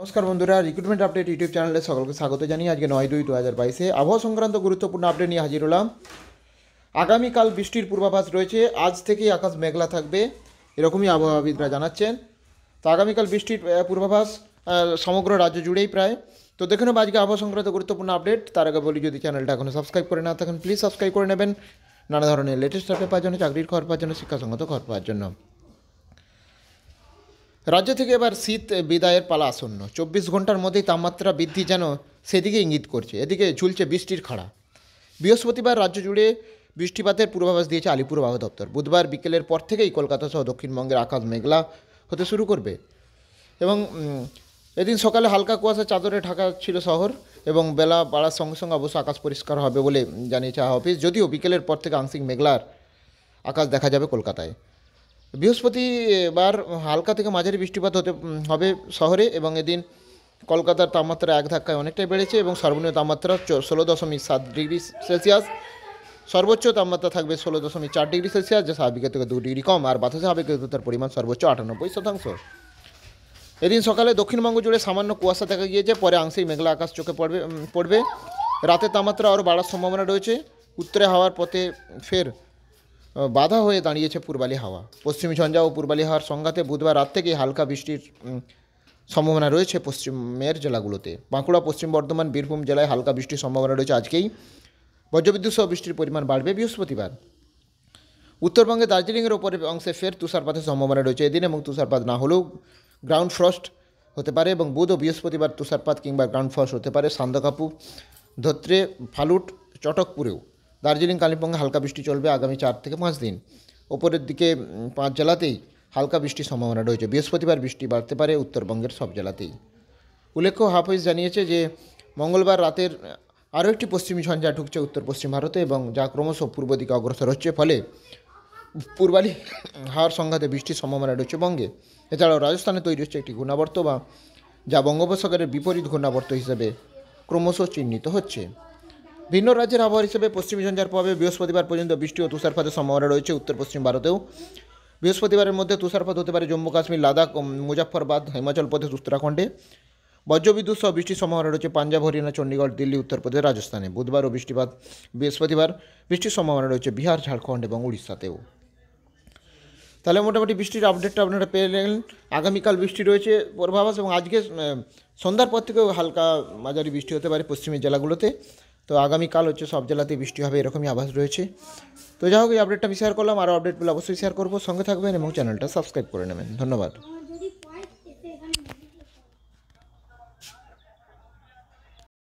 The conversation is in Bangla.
নমস্কার বন্ধুরা রিক্রুটমেন্ট আপডেট ইউটিউব চ্যানেলে সকলকে স্বাগত জানিয়ে আজকে নয় দুই দু হাজার বাইশে আবহাওয়া সংক্রান্ত গুরুত্বপূর্ণ আপডেট নিয়ে হাজির হলাম আগামীকাল বৃষ্টির পূর্বাভাস রয়েছে আজ থেকেই আকাশ মেঘলা থাকবে এরকমই আবহাওয়াবিদরা জানাচ্ছেন তো আগামীকাল বৃষ্টির পূর্বাভাস সমগ্র রাজ্য জুড়েই প্রায় তো দেখে নেব আজকে আবহাওয়া সংক্রান্ত গুরুত্বপূর্ণ আপডেট তার আগে বলি যদি চ্যানেলটা এখনও সাবস্ক্রাইব করে না থাকেন প্লিজ সাবস্ক্রাইব করে নেবেন নানা ধরনের লেটেস্ট আপডেট পাওয়ার জন্য চাকরির খবর পাওয়ার জন্য শিক্ষাসঙ্গত খবর পাওয়ার জন্য রাজ্য থেকে এবার শীত বিদায়ের পালা আসন্ন চব্বিশ ঘন্টার মধ্যেই তাপমাত্রা বৃদ্ধি যেন সেদিকে ইঙ্গিত করছে এদিকে ঝুলছে বৃষ্টির খাড়া বৃহস্পতিবার রাজ্য জুড়ে বৃষ্টিপাতের পূর্বাভাস দিয়েছে আলিপুর আবহাওয়া দপ্তর বুধবার বিকেলের পর থেকেই কলকাতা সহ দক্ষিণবঙ্গের আকাশ মেঘলা হতে শুরু করবে এবং এদিন সকালে হালকা কুয়াশা চাদরে ঢাকা ছিল শহর এবং বেলা বাড়ার সঙ্গে সঙ্গে অবশ্য আকাশ পরিষ্কার হবে বলে জানিয়েছে অফিস যদিও বিকেলের পর থেকে আংশিক মেঘলার আকাশ দেখা যাবে কলকাতায় বৃহস্পতিবার হালকা থেকে মাঝারি বৃষ্টিপাত হতে হবে শহরে এবং এদিন কলকাতার তাপমাত্রা এক ধাক্কায় অনেকটাই বেড়েছে এবং সর্বনিম্ন তাপমাত্রা ষোলো দশমিক সাত ডিগ্রি সেলসিয়াস সর্বোচ্চ তাপমাত্রা থাকবে ষোলো দশমিক চার ডিগ্রি সেলসিয়াস যা স্বাভাবিকের থেকে দু ডিগ্রি কম আর বাতাসে আবেগতার পরিমাণ সর্বোচ্চ আটানব্বই শতাংশ এদিন সকালে দক্ষিণবঙ্গ জুড়ে সামান্য কুয়াশা দেখা গিয়েছে পরে আংশিক মেঘলা আকাশ চোখে পড়বে পড়বে রাতে তাপমাত্রা আরও বাড়ার সম্ভাবনা রয়েছে উত্তরে হওয়ার পথে ফের বাধা হয়ে দাঁড়িয়েছে পূর্বালি হাওয়া পশ্চিমী ঝঞ্ঝা ও পূর্বালি হাওয়ার সংঘাতে বুধবার রাত থেকেই হালকা বৃষ্টির সম্ভাবনা রয়েছে পশ্চিমের জেলাগুলোতে বাঁকুড়া পশ্চিম বর্ধমান বীরভূম জেলায় হালকা বৃষ্টির সম্ভাবনা রয়েছে আজকেই বজ্রবিদ্যুৎ সহ বৃষ্টির পরিমাণ বাড়বে বৃহস্পতিবার উত্তরবঙ্গে দার্জিলিংয়ের ওপরে অংশে ফের তুষারপাতের সম্ভাবনা রয়েছে এদিন এবং তুষারপাত না হলেও গ্রাউন্ড ফ্রস্ট হতে পারে এবং বুধ ও বৃহস্পতিবার তুষারপাত কিংবা গ্রাউন্ড ফ্রস্ট হতে পারে সান্দকাপু ধত্রে ফালুট চটকপুরেও দার্জিলিং কালিম্পংয়ে হালকা বৃষ্টি চলবে আগামী চার থেকে পাঁচ দিন ওপরের দিকে পাঁচ জেলাতেই হালকা বৃষ্টির সম্ভাবনা রয়েছে বৃহস্পতিবার বৃষ্টি বাড়তে পারে উত্তরবঙ্গের সব জেলাতেই উল্লেখ্য হাফিজ জানিয়েছে যে মঙ্গলবার রাতের আরও একটি পশ্চিমী ঝঞ্ঝা ঢুকছে উত্তর পশ্চিম ভারতে এবং যা ক্রমশ পূর্ব দিকে অগ্রসর হচ্ছে ফলে পূর্বালি হাওয়ার সংঘাতে বৃষ্টির সম্ভাবনা রয়েছে বঙ্গে এছাড়াও রাজস্থানে তৈরি হচ্ছে একটি ঘূর্ণাবর্ত বা যা বঙ্গোপসাগরের বিপরীত ঘূর্ণাবর্ত হিসেবে ক্রমশ চিহ্নিত হচ্ছে ভিন্ন রাজ্যের আবহাওয়া হিসেবে পশ্চিমী ঝঞ্ঝার প্রভাবে বৃহস্পতিবার পর্যন্ত বৃষ্টি ও তুষারপাতের সম্ভাবনা রয়েছে উত্তর পশ্চিম ভারতেও বৃহস্পতিবারের মধ্যে তুষারপাত হতে পারে জম্মু কাশ্মীর লাদাখ মুজাফরবাদ হিমাচল প্রদেশ উত্তরাখণ্ডে বজ্রবিদ্যুৎ সহ বৃষ্টির সম্ভাবনা রয়েছে পাঞ্জাব হরিয়ানা চণ্ডীগড় দিল্লি উত্তরপ্রদেশ রাজস্থানে বুধবার ও বৃষ্টিপাত বৃহস্পতিবার বৃষ্টির সম্ভাবনা রয়েছে বিহার ঝাড়খণ্ড এবং উড়িষ্যাতেও তাহলে মোটামুটি বৃষ্টির আপডেটটা আপনারা পেয়ে গেলেন আগামীকাল বৃষ্টি রয়েছে পূর্বাভাস এবং আজকে সন্ধ্যার পর থেকেও হালকা মাঝারি বৃষ্টি হতে পারে পশ্চিমের জেলাগুলোতে তো আগামীকাল হচ্ছে সব জেলাতে বৃষ্টি হবে এরকমই আভাস রয়েছে তো যাই হোক এই আপডেটটা আমি শেয়ার করলাম আরও আপডেটগুলো অবশ্যই শেয়ার করবো সঙ্গে থাকবেন এবং চ্যানেলটা সাবস্ক্রাইব করে নেবেন ধন্যবাদ